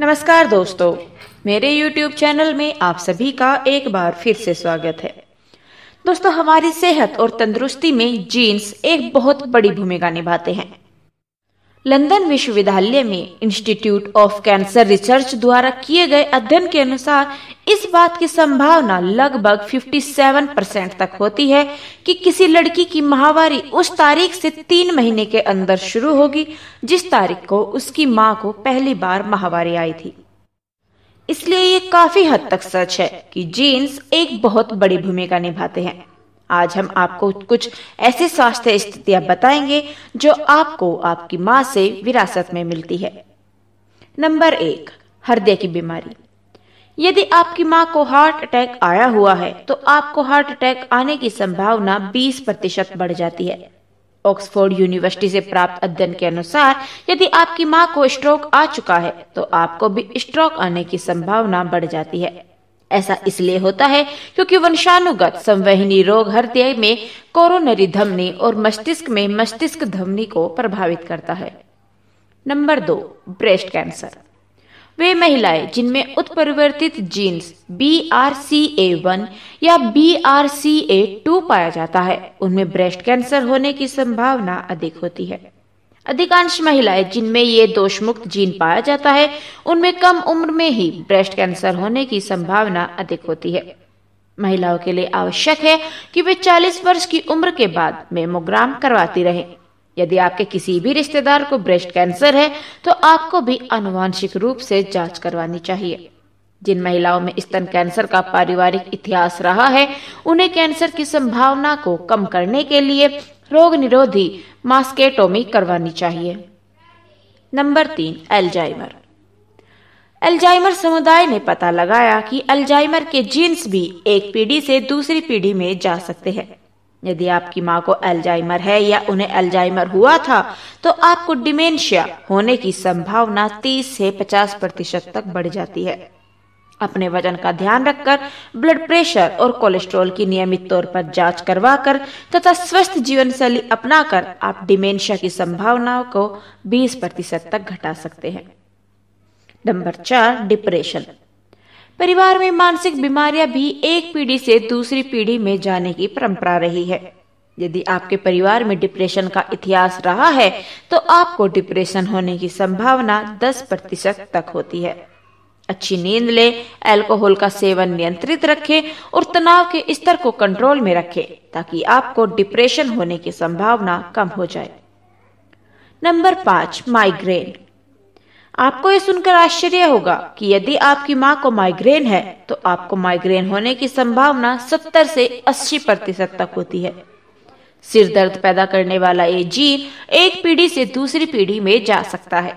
नमस्कार दोस्तों मेरे YouTube चैनल में आप सभी का एक बार फिर से स्वागत है दोस्तों हमारी सेहत और तंदुरुस्ती में जीन्स एक बहुत बड़ी भूमिका निभाते हैं लंदन विश्वविद्यालय में इंस्टीट्यूट ऑफ कैंसर रिसर्च द्वारा किए गए अध्ययन के अनुसार इस बात की संभावना लगभग 57 परसेंट तक होती है कि किसी लड़की की महावारी उस तारीख से तीन महीने के अंदर शुरू होगी जिस तारीख को उसकी माँ को पहली बार महावारी आई थी इसलिए ये काफी हद तक सच है कि जीन्स एक बहुत बड़ी भूमिका निभाते हैं आज हम आपको कुछ ऐसी स्वास्थ्य स्थितियां बताएंगे जो आपको आपकी माँ से विरासत में मिलती है नंबर एक हृदय की बीमारी यदि आपकी माँ को हार्ट अटैक आया हुआ है तो आपको हार्ट अटैक आने की संभावना 20 प्रतिशत बढ़ जाती है ऑक्सफोर्ड यूनिवर्सिटी से प्राप्त अध्ययन के अनुसार यदि आपकी माँ को स्ट्रोक आ चुका है तो आपको भी स्ट्रोक आने की संभावना बढ़ जाती है ऐसा इसलिए होता है क्योंकि वंशानुगत संवहनी रोग हृदय में कोरोनरी धमनी और मस्तिष्क में मस्तिष्क धमनी को प्रभावित करता है नंबर दो ब्रेस्ट कैंसर वे महिलाएं जिनमें उत्परिवर्तित genes B R C A one या B R C A two पाया जाता है उनमें ब्रेस्ट कैंसर होने की संभावना अधिक होती है अधिकांश महिलाएं जिनमें ये दोष मुक्त जीन पाया जाता है उनमें कम उम्र में ही ब्रेस्ट कैंसर होने की संभावना अधिक होती है महिलाओं के लिए आवश्यक है कि वे 40 वर्ष की उम्र के बाद मेमोग्राम करवाती रहें। यदि आपके किसी भी रिश्तेदार को ब्रेस्ट कैंसर है तो आपको भी अनुवांशिक रूप से जांच करवानी चाहिए जिन महिलाओं में स्तन कैंसर का पारिवारिक इतिहास रहा है उन्हें कैंसर की संभावना को कम करने के लिए रोग निरोधी मास्केटोमी करवानी चाहिए नंबर तीन एल्जाइमर एल्जाइमर समुदाय ने पता लगाया कि एल्जाइमर के जीन्स भी एक पीढ़ी से दूसरी पीढ़ी में जा सकते हैं यदि आपकी माँ को एल्जाइमर है या उन्हें एल्जाइमर हुआ था तो आपको डिमेंशिया होने की संभावना 30 से 50 प्रतिशत तक बढ़ जाती है अपने वजन का ध्यान रखकर ब्लड प्रेशर और कोलेस्ट्रॉल की नियमित तौर पर जांच करवाकर तथा स्वस्थ जीवन शैली अपनाकर आप डिमेंशिया की संभावनाओं को 20 प्रतिशत तक घटा सकते हैं नंबर चार डिप्रेशन परिवार में मानसिक बीमारियां भी एक पीढ़ी से दूसरी पीढ़ी में जाने की परंपरा रही है यदि आपके परिवार में डिप्रेशन का इतिहास रहा है तो आपको डिप्रेशन होने की संभावना 10 प्रतिशत तक होती है अच्छी नींद ले अल्कोहल का सेवन नियंत्रित रखें और तनाव के स्तर को कंट्रोल में रखें ताकि आपको डिप्रेशन होने की संभावना कम हो जाए नंबर पांच माइग्रेन आपको यह सुनकर आश्चर्य होगा कि यदि आपकी माँ को माइग्रेन है तो आपको माइग्रेन होने की संभावना 70 से 80 प्रतिशत तक होती है सिर दर्द पैदा करने वाला ये जीन एक पीढ़ी से दूसरी पीढ़ी में जा सकता है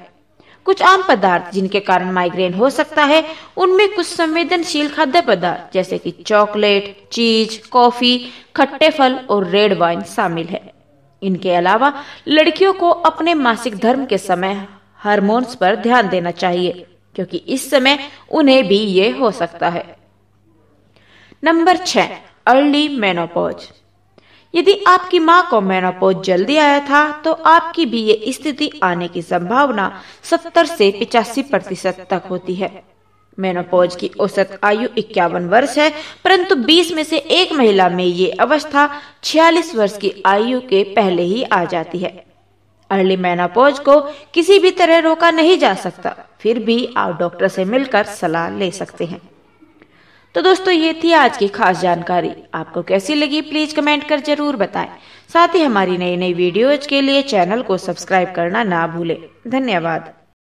कुछ आम पदार्थ जिनके कारण माइग्रेन हो सकता है उनमें कुछ संवेदनशील खाद्य पदार्थ जैसे कि चॉकलेट चीज कॉफी खट्टे फल और रेड वाइन शामिल है इनके अलावा लड़कियों को अपने मासिक धर्म के समय हार्मोन्स पर ध्यान देना चाहिए क्योंकि इस समय उन्हें भी ये हो सकता है नंबर छह अर्ली मेनोपोज यदि आपकी माँ को मेनोपोज जल्दी आया था तो आपकी भी ये स्थिति आने की संभावना 70 से 85 प्रतिशत तक होती है मेनोपोज की औसत आयु इक्यावन वर्ष है परंतु 20 में से एक महिला में ये अवस्था 46 वर्ष की आयु के पहले ही आ जाती है अर्ली मेनोपोज को किसी भी तरह रोका नहीं जा सकता फिर भी आप डॉक्टर से मिलकर सलाह ले सकते हैं तो दोस्तों ये थी आज की खास जानकारी आपको कैसी लगी प्लीज कमेंट कर जरूर बताएं साथ ही हमारी नई नई वीडियोज के लिए चैनल को सब्सक्राइब करना ना भूलें धन्यवाद